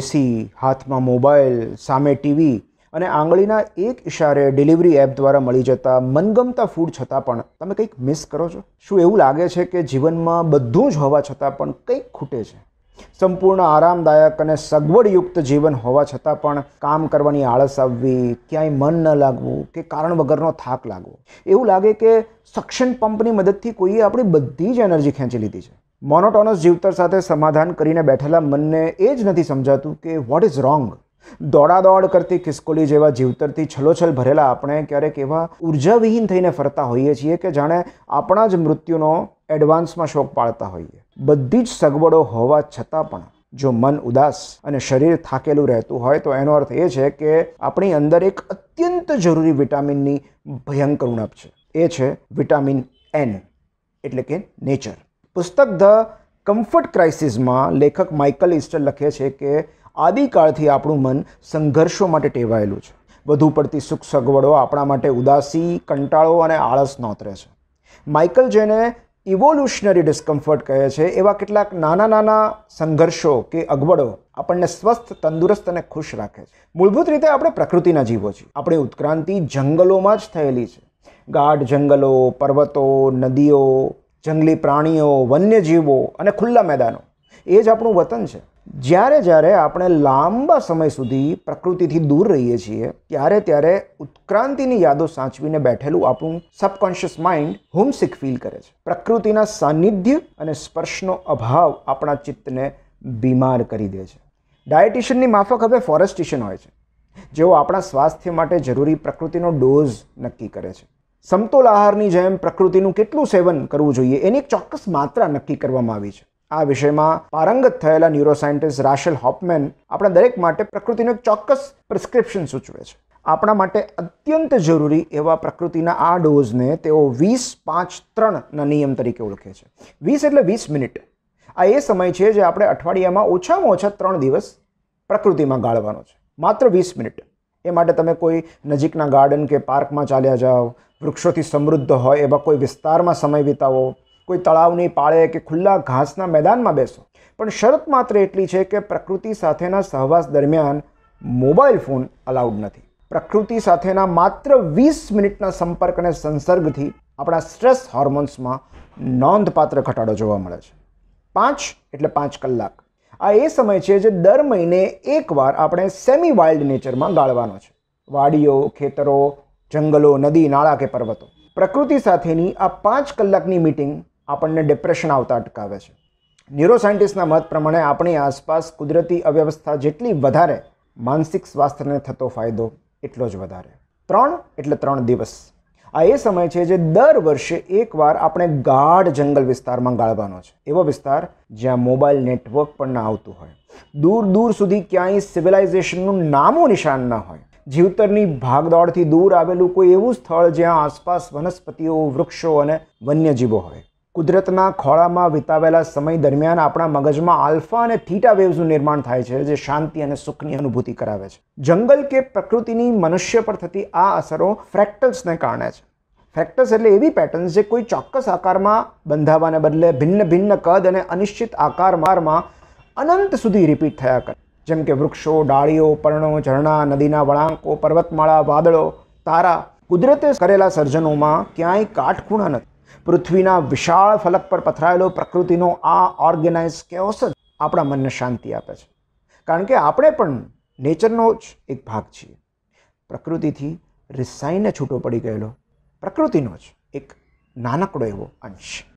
એસી હાથમાં મોબાઈલ સામે ટીવી અને આંગળીના એક ઇશારે ડિલિવરી એપ દ્વારા મળી જતા મનગમતા ફૂડ છતાં પણ તમે કંઈક મિસ કરો છો શું એવું લાગે છે કે જીવનમાં બધું જ હોવા છતાં પણ કંઈક ખૂટે છે સંપૂર્ણ આરામદાયક અને સગવડયુક્ત જીવન હોવા છતાં પણ કામ કરવાની આળસ આવવી ક્યાંય મન ન લાગવું કે કારણ વગરનો થાક લાગવો એવું લાગે કે સક્શન પંપની મદદથી કોઈએ આપણી બધી જ એનર્જી ખેંચી લીધી છે મોનોટોનસ જીવતર સાથે સમાધાન કરીને બેઠેલા મનને એ જ નથી સમજાતું કે વોટ ઇઝ રોંગ દોડાદોડ કરતી ખિસકોલી જેવા જીવતરથી છલોછલ ભરેલા આપણે ક્યારેક એવા ઉર્જાવિહીન થઈને ફરતા હોઈએ છીએ કે જાણે આપણા જ મૃત્યુનો એડવાન્સમાં શોક પાળતા હોઈએ બધી જ સગવડો હોવા છતાં પણ જો મન ઉદાસ અને શરીર થાકેલું રહેતું હોય તો એનો અર્થ એ છે કે આપણી અંદર એક અત્યંત જરૂરી વિટામિનની ભયંકર ઉણપ છે એ છે વિટામિન એન એટલે કે નેચર પુસ્તક ધ કમ્ફર્ટ ક્રાઇસિસમાં લેખક માઇકલ ઇસ્ટર લખે છે કે આદિકાળથી આપણું મન સંઘર્ષો માટે ટેવાયેલું છે વધુ પડતી સુખ સગવડો આપણા માટે ઉદાસી કંટાળો અને આળસ નોતરે છે માઇકલ જેને ઇવોલ્યુશનરી ડિસ્કમ્ફર્ટ કહે છે એવા કેટલાક નાના નાના સંઘર્ષો કે અગવડો આપણને સ્વસ્થ તંદુરસ્ત અને ખુશ રાખે છે મૂળભૂત રીતે આપણે પ્રકૃતિના જીવો છીએ આપણી ઉત્ક્રાંતિ જંગલોમાં જ થયેલી છે ગાઢ જંગલો પર્વતો નદીઓ જંગલી પ્રાણીઓ વન્યજીવો અને ખુલ્લા મેદાનો એ જ આપણું વતન છે જ્યારે જ્યારે આપણે લાંબા સમય સુધી પ્રકૃતિથી દૂર રહીએ છીએ ત્યારે ત્યારે ઉત્ક્રાંતિની યાદો સાચવીને બેઠેલું આપણું સબકોન્શિયસ માઇન્ડ હોમસિક ફીલ કરે છે પ્રકૃતિના સાનિધ્ય અને સ્પર્શનો અભાવ આપણા ચિત્તને બીમાર કરી દે છે ડાયટિશિયનની માફક હવે ફોરેસ્ટિશિયન હોય છે જેઓ આપણા સ્વાસ્થ્ય માટે જરૂરી પ્રકૃતિનો ડોઝ નક્કી કરે છે સમતોલ આહારની જેમ પ્રકૃતિનું કેટલું સેવન કરવું જોઈએ એની એક ચોક્કસ માત્રા નક્કી કરવામાં આવી છે આ વિષયમાં પારંગત થયેલા ન્યુરોસાયન્ટિસ્ટ રાશેલ હોપમેન આપણા દરેક માટે પ્રકૃતિનું એક ચોક્કસ પ્રિસ્ક્રિપ્શન સૂચવે છે આપણા માટે અત્યંત જરૂરી એવા પ્રકૃતિના આ ડોઝને તેઓ વીસ પાંચ ત્રણના નિયમ તરીકે ઓળખે છે વીસ એટલે વીસ મિનિટ આ એ સમય છે જે આપણે અઠવાડિયામાં ઓછામાં ઓછા ત્રણ દિવસ પ્રકૃતિમાં ગાળવાનો છે માત્ર વીસ મિનિટ એ માટે તમે કોઈ નજીકના ગાર્ડન કે પાર્કમાં ચાલ્યા જાઓ વૃક્ષોથી સમૃદ્ધ હોય એવા કોઈ વિસ્તારમાં સમય વિતાવો કોઈ તળાવની પાળે કે ખુલ્લા ઘાસના મેદાનમાં બેસો પણ શરત માત્ર એટલી છે કે પ્રકૃતિ સાથેના સહવાસ દરમિયાન મોબાઈલ ફોન અલાઉડ નથી પ્રકૃતિ સાથેના માત્ર વીસ મિનિટના સંપર્ક અને સંસર્ગથી આપણા સ્ટ્રેસ હોર્મોન્સમાં નોંધપાત્ર ઘટાડો જોવા મળે છે પાંચ એટલે પાંચ કલાક આ એ સમય છે જે દર મહિને એકવાર આપણે સેમી વાઇલ્ડ નેચરમાં ગાળવાનો છે વાડીઓ ખેતરો જંગલો નદી નાળા કે પર્વતો પ્રકૃતિ સાથેની આ પાંચ કલાકની મિટિંગ આપણને ડિપ્રેશન આવતા અટકાવે છે ન્યુરોસાયન્ટિસ્ટના મત પ્રમાણે આપણી આસપાસ કુદરતી અવ્યવસ્થા જેટલી વધારે માનસિક સ્વાસ્થ્યને થતો ફાયદો એટલો જ વધારે ત્રણ એટલે ત્રણ દિવસ આ એ સમય છે જે દર વર્ષે એકવાર આપણે ગાઢ જંગલ વિસ્તારમાં ગાળવાનો છે એવો વિસ્તાર જ્યાં મોબાઈલ નેટવર્ક પણ ના આવતું હોય દૂર દૂર સુધી ક્યાંય સિવિલાઇઝેશનનું નામું નિશાન ના હોય જીવતરની ભાગદોડથી દૂર આવેલું કોઈ એવું સ્થળ જ્યાં આસપાસ વનસ્પતિઓ વૃક્ષો અને વન્યજીવો હોય કુદરતના ખોળામાં વિતાવેલા સમય દરમિયાન આપણા મગજમાં આલ્ફા અને થીટા વેવ્સનું નિર્માણ થાય છે જે શાંતિ અને સુખની અનુભૂતિ કરાવે છે જંગલ કે પ્રકૃતિની મનુષ્ય પર થતી આ અસરો ફ્રેક્ટલ્સને કારણે છે ફેક્ટર્સ એટલે એવી પેટર્ન્સ જે કોઈ ચોક્કસ આકારમાં બંધાવાને બદલે ભિન્ન ભિન્ન કદ અને અનિશ્ચિત આકાર મારમાં અનંત સુધી રિપીટ થયા કરે જેમ કે વૃક્ષો ડાળીઓ પર્ણો ઝરણા નદીના વળાંકો પર્વતમાળા વાદળો તારા કુદરતે કરેલા સર્જનોમાં ક્યાંય કાટખૂણા નથી પૃથ્વીના વિશાળ ફલક પર પથરાયેલો પ્રકૃતિનો આ ઓર્ગેનાઇઝ કેઓસ જ આપણા મનને શાંતિ આપે છે કારણ કે આપણે પણ નેચરનો જ એક ભાગ છીએ પ્રકૃતિથી રિસાઈને છૂટો પડી ગયેલો પ્રકૃતિનો જ એક નાનકડો એવો અંશ